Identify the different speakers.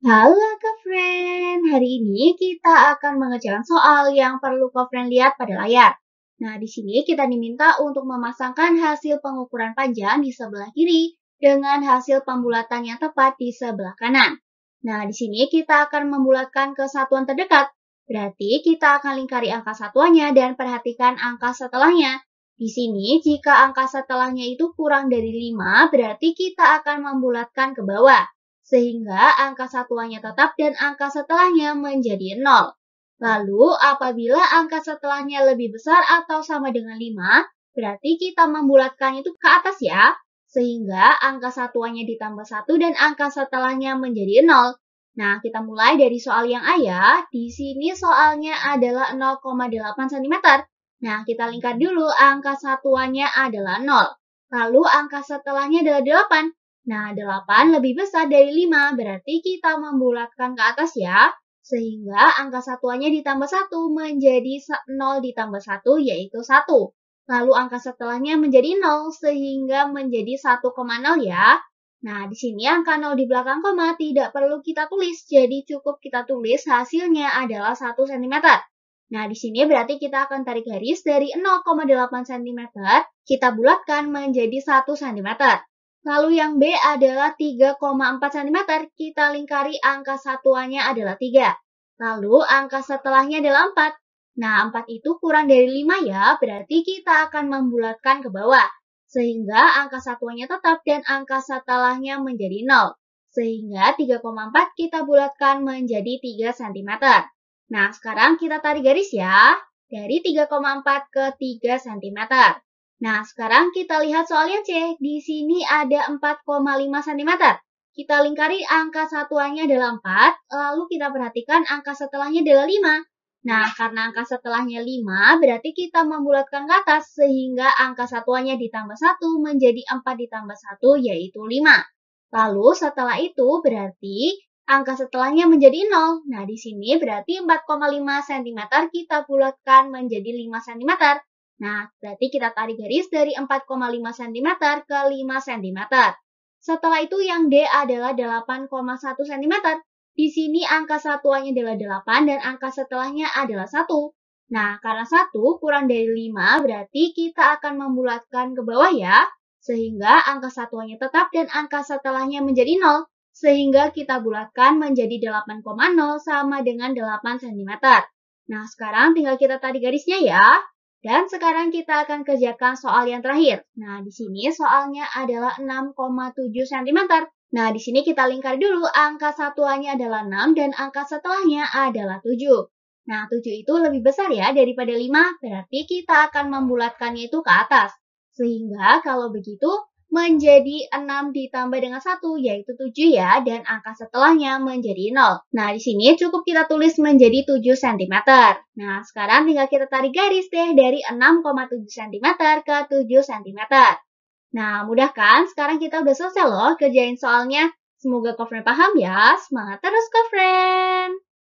Speaker 1: Halo Friend, hari ini kita akan mengerjakan soal yang perlu friend lihat pada layar. Nah, di sini kita diminta untuk memasangkan hasil pengukuran panjang di sebelah kiri dengan hasil pembulatan yang tepat di sebelah kanan. Nah, di sini kita akan membulatkan ke satuan terdekat. Berarti kita akan lingkari angka satuannya dan perhatikan angka setelahnya. Di sini, jika angka setelahnya itu kurang dari 5, berarti kita akan membulatkan ke bawah sehingga angka satuannya tetap dan angka setelahnya menjadi 0. Lalu, apabila angka setelahnya lebih besar atau sama dengan 5, berarti kita membulatkan itu ke atas ya, sehingga angka satuannya ditambah 1 dan angka setelahnya menjadi 0. Nah, kita mulai dari soal yang A ya. Di sini soalnya adalah 0,8 cm. Nah, kita lingkar dulu angka satuannya adalah 0. Lalu angka setelahnya adalah 8. Nah, 8 lebih besar dari 5, berarti kita membulatkan ke atas ya. Sehingga angka satuannya ditambah 1 menjadi 0 ditambah 1 yaitu 1. Lalu angka setelahnya menjadi 0 sehingga menjadi 1,0 ya. Nah, di sini angka 0 di belakang koma tidak perlu kita tulis, jadi cukup kita tulis hasilnya adalah 1 cm. Nah, di sini berarti kita akan tarik garis dari 0,8 cm, kita bulatkan menjadi 1 cm. Lalu yang B adalah 3,4 cm, kita lingkari angka satuannya adalah 3. Lalu angka setelahnya adalah 4. Nah, 4 itu kurang dari 5 ya, berarti kita akan membulatkan ke bawah. Sehingga angka satuannya tetap dan angka setelahnya menjadi 0. Sehingga 3,4 kita bulatkan menjadi 3 cm. Nah, sekarang kita tarik garis ya, dari 3,4 ke 3 cm. Nah, sekarang kita lihat soalnya C. Di sini ada 4,5 cm. Kita lingkari angka satuannya adalah 4, lalu kita perhatikan angka setelahnya adalah 5. Nah, karena angka setelahnya 5, berarti kita membulatkan ke atas sehingga angka satuannya ditambah 1 menjadi 4 ditambah 1 yaitu 5. Lalu setelah itu berarti angka setelahnya menjadi 0. Nah, di sini berarti 4,5 cm kita bulatkan menjadi 5 cm. Nah, berarti kita tarik garis dari 4,5 cm ke 5 cm. Setelah itu yang D adalah 8,1 cm. Di sini angka satuannya adalah 8 dan angka setelahnya adalah 1. Nah, karena 1 kurang dari 5 berarti kita akan membulatkan ke bawah ya. Sehingga angka satuannya tetap dan angka setelahnya menjadi 0. Sehingga kita bulatkan menjadi 8,0 sama dengan 8 cm. Nah, sekarang tinggal kita tarik garisnya ya. Dan sekarang kita akan kerjakan soal yang terakhir. Nah, di sini soalnya adalah 6,7 cm. Nah, di sini kita lingkar dulu angka satuannya adalah 6 dan angka setelahnya adalah 7. Nah, 7 itu lebih besar ya daripada 5, berarti kita akan membulatkannya itu ke atas. Sehingga kalau begitu, menjadi 6 ditambah dengan 1 yaitu 7 ya dan angka setelahnya menjadi 0. Nah, di sini cukup kita tulis menjadi 7 cm. Nah, sekarang tinggal kita tarik garis deh dari 6,7 cm ke 7 cm. Nah, mudah kan? Sekarang kita udah selesai loh kerjain soalnya. Semoga Kofren paham ya. Semangat terus Kofren!